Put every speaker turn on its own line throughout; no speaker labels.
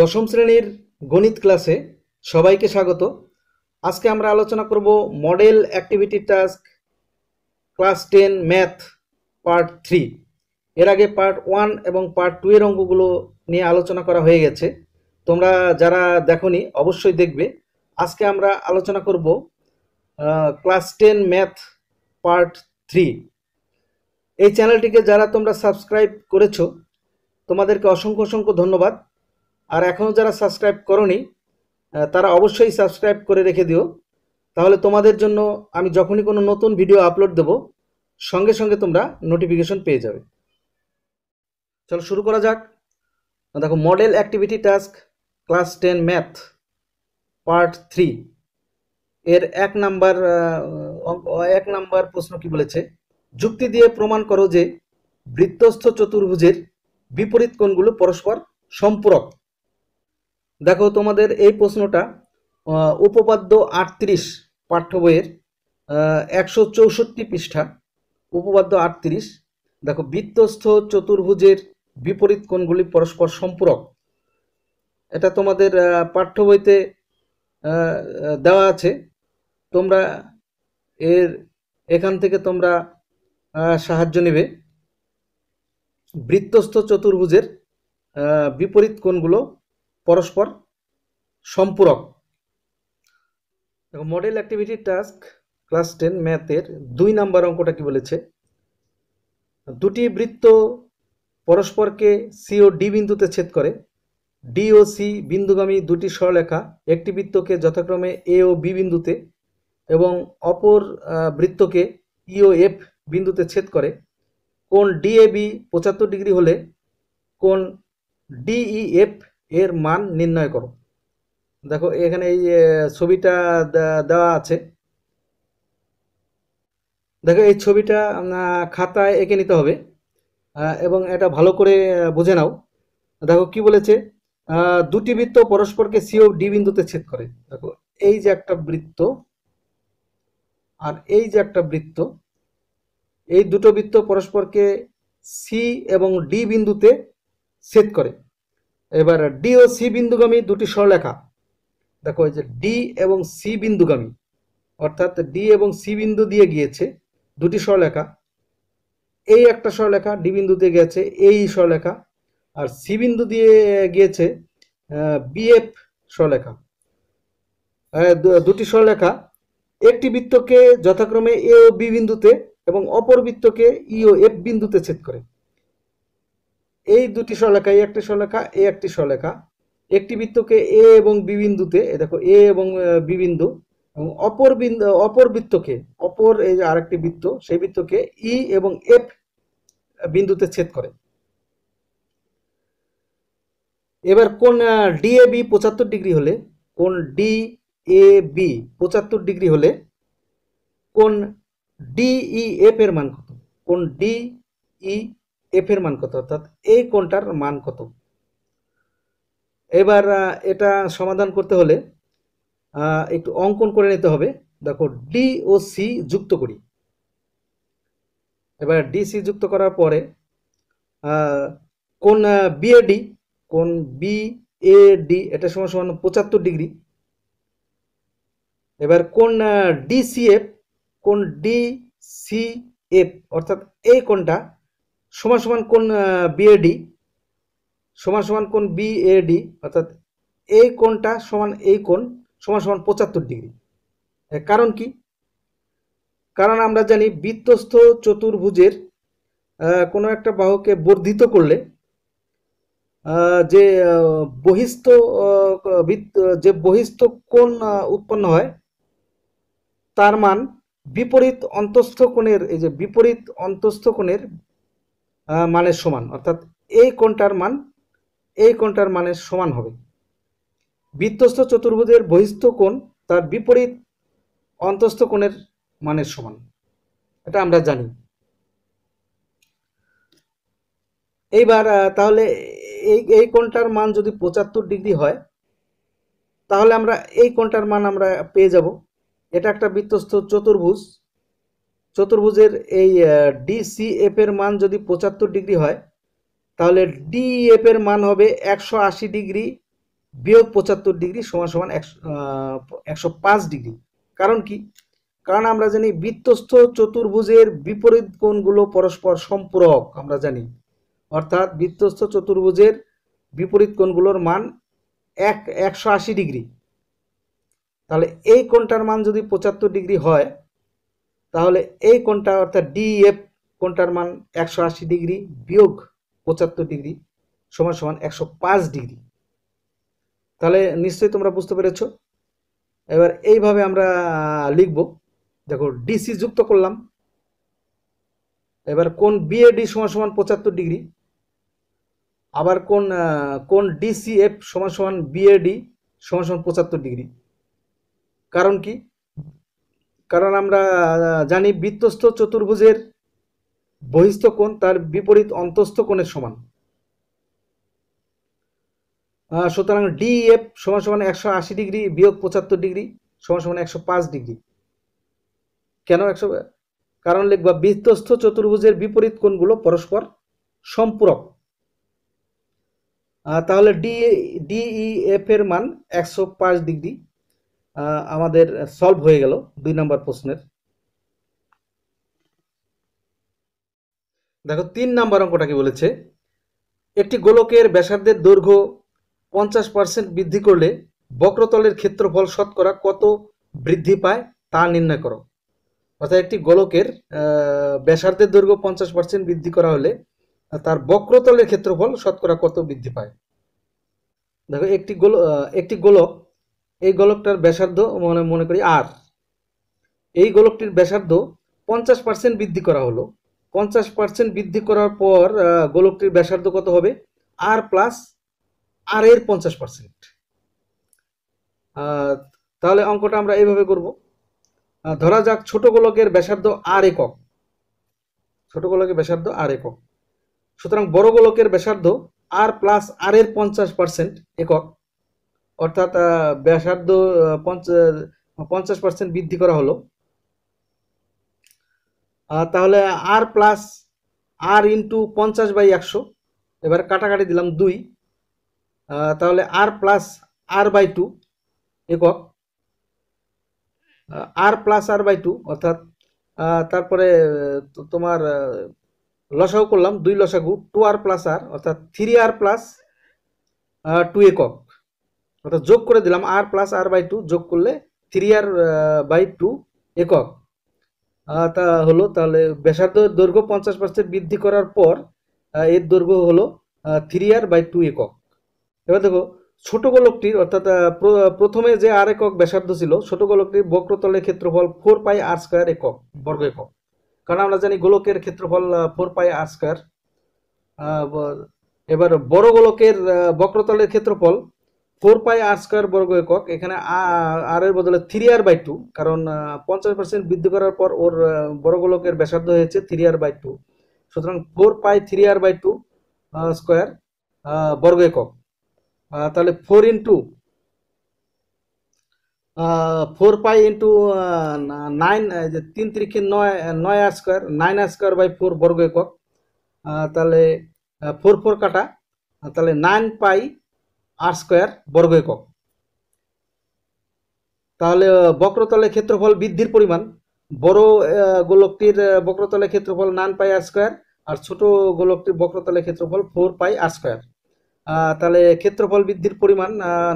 দশম শ্রেণীর গণিত ক্লাসে সবাইকে স্বাগত আজকে আমরা আলোচনা করব model activity task class ten math part three এর আগে পার্ট ওয়ান এবং পার্ট টু এর অঙ্কগুলো নিয়ে আলোচনা করা হয়ে গেছে তোমরা যারা দেখনি অবশ্যই দেখবে আজকে আমরা আলোচনা করব class ten math part three এই চ্যানেলটিকে যারা তোমরা সাবস্ক্রাইব করেছো তোমাদেরকে অসংখ্য অসংখ্য ধন্যবাদ আর এখনও যারা সাবস্ক্রাইব করনি তারা অবশ্যই সাবস্ক্রাইব করে রেখে দিও তাহলে তোমাদের জন্য আমি যখনই কোনো নতুন ভিডিও আপলোড দেব সঙ্গে সঙ্গে তোমরা নোটিফিকেশন পেয়ে যাবে চলো শুরু করা যাক দেখো model activity task class ten math part three এর এক নাম্বার এক নাম্বার প্রশ্ন কি বলেছে যুক্তি দিয়ে প্রমাণ করো যে বৃত্তস্থ চতুর্ভুজের বিপরীত কোণগুলো পরস্পর সম্পূরক দেখো তোমাদের এই প্রশ্নটা উপপাদ্য আটত্রিশ পাঠ্য বইয়ের একশো চৌষট্টি পৃষ্ঠা উপপাদ্য আটত্রিশ দেখো বৃত্তস্থ চতুর্ভুজের বিপরীত কোণগুলি পরস্পর সম্পূরক এটা তোমাদের পাঠ্য বইতে দেওয়া আছে তোমরা এর এখান থেকে তোমরা সাহায্য নেবে বৃত্তস্থ চতুর্ভুজের বিপরীত কোণগুলো পরস্পর সম্পূরক মডেল অ্যাক্টিভিটি টাস্ক ক্লাস টেন ম্যাথের দুই নাম্বার অঙ্কটা কি বলেছে দুটি বৃত্ত পরস্পরকে সি ও ডি বিন্দুতে ছেদ করে ডি ও সি বিন্দুগামী দুটি স্বরেখা একটি বৃত্তকে যথাক্রমে এ ও বি বিন্দুতে এবং অপর বৃত্তকে ই e ও এফ বিন্দুতে ছেদ করে কোন ডিএবি পঁচাত্তর ডিগ্রি হলে কোন ডিইএফ এর মান নির্ণয় করো দেখো এখানে এই ছবিটা দেওয়া আছে দেখো এই ছবিটা খাতায় এঁকে নিতে হবে এবং এটা ভালো করে বুঝে নাও দেখো কি বলেছে দুটি বৃত্ত পরস্পরকে সিও ডি বিন্দুতে ছেদ করে দেখো এই যে একটা বৃত্ত আর এই যে একটা বৃত্ত এই দুটো বৃত্ত পরস্পরকে সি এবং ডি বিন্দুতে ছেদ করে এবার ডি ও সি বিন্দুগামী দুটি সরলেখা দেখো যে ডি এবং সি বিন্দুগামী অর্থাৎ ডি এবং সি বিন্দু দিয়ে গিয়েছে দুটি সরলেখা এই একটা সরলেখা ডি বিন্দুতে গেছে এই সরলেখা আর সি বিন্দু দিয়ে গিয়েছে বিএফ সরলেখা দুটি সরলেখা একটি বৃত্তকে যথাক্রমে এ ও বি বিন্দুতে এবং অপর বৃত্তকে ই e ও এফ বিন্দুতে ছেদ করে এই দুটি সলেখা এই একটি সলেখা এই একটি সলেখা একটি বৃত্তকে এ এবং বি বিন্দুতে দেখো এ এবং বিবিন্দু এবং অপর বিন্দু অপর বৃত্তকে অপর এই যে আরেকটি বৃত্ত সেই বৃত্তকে ই এবং এফ বিন্দুতে ছেদ করে এবার কোন ডি এ বি পঁচাত্তর ডিগ্রি হলে কোন ডি এ বি পঁচাত্তর ডিগ্রি হলে কোন ডিই এফ এর মান কত কোন ডিই এফ এর মান কত অর্থাৎ এই কোনটার মান কত এবার এটা সমাধান করতে হলে একটু অঙ্কন করে নিতে হবে দেখো ডি ও সি যুক্ত করি এবার ডিসি যুক্ত করার পরে কোন বিএডি কোন বি এ ডি এটা সমান সমান পঁচাত্তর ডিগ্রি এবার কোন ডিসিএফ কোন ডি সি এফ অর্থাৎ এই কোনটা সমান সমান কোন বিএডি সমান সমান কোন বিএডি অর্থাৎ এই কোণটা সমান এই কোণ সমান সমান পঁচাত্তর ডিগ্রি কারণ কি কারণ আমরা জানি বিত্তস্থ চতুর্ভুজের কোনো একটা বাহুকে বর্ধিত করলে যে বহিস্থ যে বহিস্থ কোণ উৎপন্ন হয় তার মান বিপরীত অন্তস্থ কোণের এই যে বিপরীত অন্তস্থ কোণের মানের সমান অর্থাৎ এই কোণটার মান এই কোণটার মানের সমান হবে বিধ্বস্ত চতুর্ভুজের বহিস্থ কোণ তার বিপরীত অন্তস্থ কোণের মানের সমান এটা আমরা জানি এইবার তাহলে এই এই কোণটার মান যদি পঁচাত্তর ডিগ্রি হয় তাহলে আমরা এই কোণটার মান আমরা পেয়ে যাব এটা একটা বৃত্তস্থ চতুর্ভুজ চতুর্ভুজের এই ডিসিএফ এর মান যদি পঁচাত্তর ডিগ্রি হয় তাহলে ডিএফ e এর মান হবে একশো আশি ডিগ্রি বিয়োগ পঁচাত্তর ডিগ্রি সমান সমান একশো পাঁচ ডিগ্রি কারণ কি কারণ আমরা জানি বৃত্তস্থ চতুর্ভুজের বিপরীত কোণগুলো পরস্পর সম্পূরক আমরা জানি অর্থাৎ বৃত্তস্থ চতুর্ভুজের বিপরীত কোণগুলোর মান এক একশো আশি ডিগ্রি তাহলে এই কোণটার মান যদি পঁচাত্তর ডিগ্রি হয় তাহলে এই কোনটা অর্থাৎ ডিএফ কোনটার মান একশো আশি ডিগ্রি বিয়োগ পঁচাত্তর ডিগ্রি সমান সমান একশো পাঁচ ডিগ্রি তাহলে নিশ্চয়ই তোমরা বুঝতে পেরেছ এবার এইভাবে আমরা লিখব দেখো ডিসি যুক্ত করলাম এবার কোন বিএডি সমান সমান পঁচাত্তর ডিগ্রি আবার কোন কোন ডিসিএফ সমান সমান বিএডি সমান সমান পঁচাত্তর ডিগ্রি কারণ কি কারণ আমরা জানি বৃত্তস্থ চতুর্ভুজের বহিস্থ কোণ তার বিপরীত অন্তস্থ কোণের সমান সুতরাং ডিএফ e সমান সমান একশো আশি ডিগ্রি বিয়োগ পঁচাত্তর ডিগ্রি সমান সমান একশো পাঁচ ডিগ্রি কেন একশো কারণ লিখবা বৃত্তস্থ চতুর্ভুজের বিপরীত কোণগুলো পরস্পর সম্পূরক তাহলে ডি ডিই e, e এর মান একশো পাঁচ ডিগ্রি আমাদের সলভ হয়ে গেল দুই নম্বর প্রশ্নের দেখো তিন নম্বর অঙ্কটা কি বলেছে একটি গোলকের ব্যাসার্ধের দৈর্ঘ্য পঞ্চাশ পার্সেন্ট বৃদ্ধি করলে বক্রতলের ক্ষেত্রফল শতকরা কত বৃদ্ধি পায় তা নির্ণয় করো অর্থাৎ একটি গোলকের ব্যাসার্ধের দৈর্ঘ্য পঞ্চাশ পার্সেন্ট বৃদ্ধি করা হলে তার বক্রতলের ক্ষেত্রফল শতকরা কত বৃদ্ধি পায় দেখো একটি গোল একটি গোলক এই গোলকটার ব্যাসার্ধ মানে মনে করি আর এই গোলকটির ব্যাসার্ধ পঞ্চাশ পার্সেন্ট বৃদ্ধি করা হলো পঞ্চাশ পার্সেন্ট বৃদ্ধি করার পর গোলকটির ব্যাসার্ধ কত হবে আর প্লাস আর এর পঞ্চাশ পার্সেন্ট তাহলে অঙ্কটা আমরা এইভাবে করব ধরা যাক ছোট গোলকের ব্যাসার্ধ আর একক ছোট গোলকের ব্যাসার্ধ আর একক সুতরাং বড় গোলকের ব্যাসার্ধ আর প্লাস আর এর পঞ্চাশ পার্সেন্ট একক অর্থাৎ ব্যাসার্ধ পঞ্চাশ পার্সেন্ট বৃদ্ধি করা হলো তাহলে আর প্লাস আর ইন্টু পঞ্চাশ বাই একশো এবার কাটাকাটি দিলাম দুই তাহলে R plus R by two একক R plus R by two অর্থাৎ তারপরে তোমার লসাও করলাম দুই লসাগু টু আর প্লাস আর অর্থাৎ থ্রি আর প্লাস টু একক অর্থাৎ যোগ করে দিলাম R plus R by two যোগ করলে থ্রি আর বাই টু একক তা হলো তাহলে ব্যাসার্ধ দৈর্ঘ্য পঞ্চাশ পার্সেন্ট বৃদ্ধি করার পর এর দৈর্ঘ্য হলো থ্রি আর বাই টু একক এবার দেখো ছোট গোলকটির অর্থাৎ প্রথমে যে আর একক ব্যাসার্ধ ছিল ছোট গোলকটির বক্রতলের ক্ষেত্রফল ফোর পাই আর স্কোয়ার একক বর্গ একক কারণ আমরা জানি গোলকের ক্ষেত্রফল ফোর পাই আর স্কোয়ার এবার বড় গোলকের বক্রতলের ক্ষেত্রফল ফোর পাই আর স্কোয়ার বর্গ একক এখানে আর এর বদলে থ্রি আর বাই টু কারণ পঞ্চাশ পার্সেন্ট বৃদ্ধি করার পর ওর বর্গলোকের ব্যাসার্ধ হয়েছে থ্রি আর বাই টু সুতরাং four pi three R by two square বর্গ একক তাহলে four into four pi into nine তিন তিরিখে নয় নয় R square nine R square by four বর্গ একক তাহলে ফোর ফোর কাটা তাহলে নাইন পাই আর স্কোয়ার বর্গ একক তাহলে বক্রতলের ক্ষেত্রফল বৃদ্ধির পরিমাণ বড় গোলকটির বক্রতলের ক্ষেত্রফল নাইন পাই আর স্কোয়ার আর ছোট গোলকটির বক্রতলের ক্ষেত্রফল ফোর পাই আর স্কোয়ার তাহলে ক্ষেত্রফল বৃদ্ধির পরিমাণ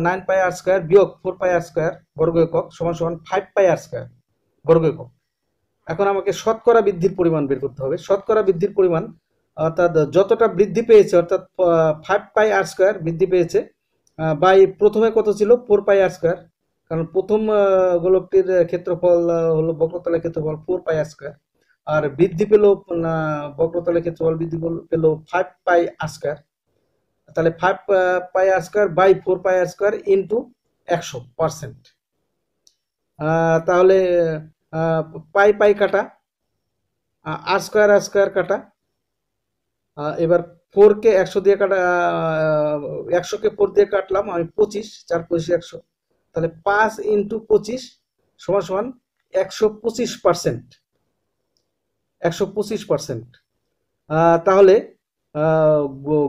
নাইন পাই আর স্কোয়ার বিয়োগ ফোর পাই আর স্কোয়ার বর্গ একক সমান সমান ফাইভ পাই আর স্কোয়ার বর্গ একক এখন আমাকে শতকরা বৃদ্ধির পরিমাণ বের করতে হবে শতকরা বৃদ্ধির পরিমাণ অর্থাৎ যতটা বৃদ্ধি পেয়েছে অর্থাৎ ফাইভ পাই আর স্কোয়ার বৃদ্ধি পেয়েছে বাই প্রথমে কত ছিল ফোর পাই আর স্কোয়ার কারণ প্রথম গোলকটির ক্ষেত্রফল হলো বক্রতলের ক্ষেত্রফল ফোর পাই আর স্কোয়ার আর বৃদ্ধি পেল বক্রতলের ক্ষেত্রফল বৃদ্ধি পেল ফাইভ পাই আর স্কোয়ার তাহলে five pi R square by four pi R square into একশো পারসেন্ট তাহলে পাই পাই কাটা আর স্কোয়ার আর স্কোয়ার কাটা এবার ফোরকে একশো দিয়ে কাটা একশোকে ফোর দিয়ে কাটলাম আমি পঁচিশ চার পঁচিশ একশো তাহলে পাঁচ ইন্টু পঁচিশ সমান সমান একশো পঁচিশ পার্সেন্ট একশো পঁচিশ পার্সেন্ট তাহলে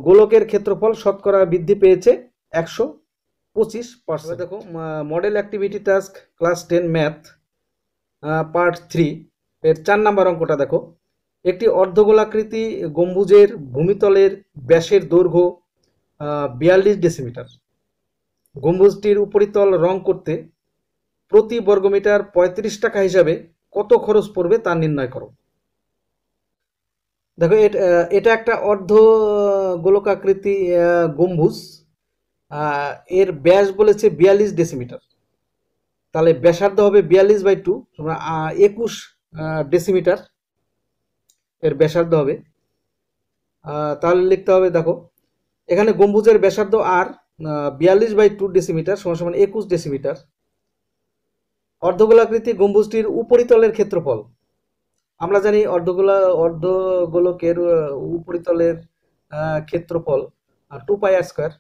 গোলকের ক্ষেত্রফল শতকরা বৃদ্ধি পেয়েছে একশো পঁচিশ পার্সেন্ট দেখো model activity task class ten math part three এর চার নাম্বার অঙ্কটা দেখো একটি অর্ধগোলাকৃতি গম্বুজের ভূমিতলের ব্যাসের দৈর্ঘ্য বিয়াল্লিশ ডেসিমিটার গম্বুজটির উপরিতল রং করতে প্রতি বর্গমিটার পঁয়ত্রিশ টাকা হিসাবে কত খরচ পড়বে তা নির্ণয় করো দেখো এটা একটা অর্ধ গোলকাকৃতি গম্বুজ এর ব্যাস বলেছে বিয়াল্লিশ ডেসিমিটার তাহলে ব্যাসার্ধ হবে বিয়াল্লিশ বাই টু একুশ ডেসিমিটার এর ব্যাসার্ধ হবে তাহলে লিখতে হবে দেখো এখানে গম্বুজের ব্যাসার্ধ আর বিয়াল্লিশ বাই টু ডেসিমিটার সমান সমান একুশ ডেসিমিটার অর্ধগোলাকৃতি গম্বুজটির উপরিতলের ক্ষেত্রফল আমরা জানি অর্ধগোলা অর্ধগোলকের উপরিতলের ক্ষেত্রফল টু পাই আর স্কোয়ার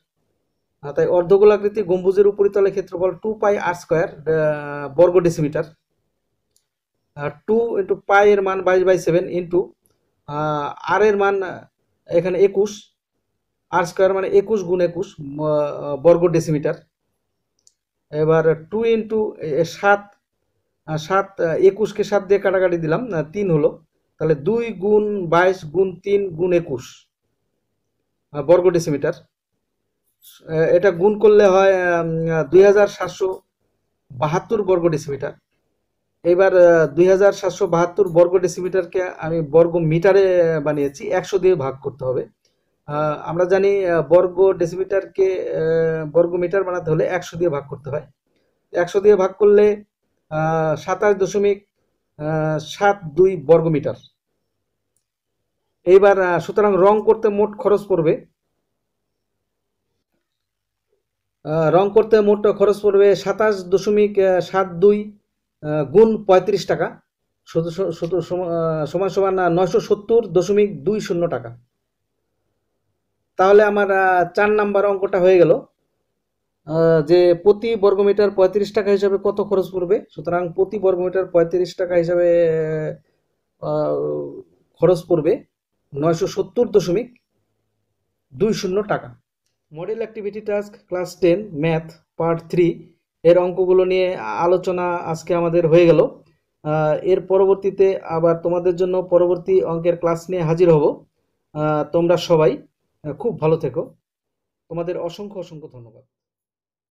তাই অর্ধগোলাকৃতি গম্বুজের উপরিতলের ক্ষেত্রফল টু পাই আর স্কোয়ার বর্গ ডেসিমিটার টু ইন্টু পাই এর মান বাইশ বাই সেভেন ইন্টু আর এর মান এখানে একুশ আর স্কোয়ার মানে একুশ গুণ একুশ বর্গ ডেসিমিটার এবার টু ইন্টু সাত সাত একুশকে সাত দিয়ে কাটাকাটি দিলাম তিন হলো তাহলে দুই গুণ বাইশ গুণ তিন গুণ একুশ বর্গ ডেসিমিটার এটা গুণ করলে হয় দুই হাজার সাতশো বাহাত্তর বর্গ ডেসিমিটার এবার দুই হাজার সাতশো বাহাত্তর বর্গ ডেসিমিটারকে আমি বর্গ মিটারে বানিয়েছি একশো দিয়ে ভাগ করতে হবে আমরা জানি বর্গ ডেসিমিটারকে বর্গ মিটার বানাতে হলে একশো দিয়ে ভাগ করতে হয় একশো দিয়ে ভাগ করলে সাতাশ দশমিক সাত দুই বর্গ মিটার এইবার সুতরাং রং করতে মোট খরচ পড়বে রং করতে মোট খরচ পড়বে সাতাশ দশমিক সাত দুই গুণ পঁয়ত্রিশ টাকা সমান সমান নয়শো সত্তর দশমিক দুই শূন্য টাকা তাহলে আমার চার নাম্বার অঙ্কটা হয়ে গেল যে প্রতি বর্গমিটার পঁয়ত্রিশ টাকা হিসাবে কত খরচ পড়বে সুতরাং প্রতি বর্গমিটার পঁয়ত্রিশ টাকা হিসাবে খরচ পড়বে নয়শো সত্তর দশমিক দুই শূন্য টাকা model activity task class ten math part three এর অঙ্কগুলো নিয়ে আলোচনা আজকে আমাদের হয়ে গেল এর পরবর্তীতে আবার তোমাদের জন্য পরবর্তী অঙ্কের ক্লাস নিয়ে হাজির হব তোমরা সবাই খুব ভালো থেকো তোমাদের অসংখ্য অসংখ্য ধন্যবাদ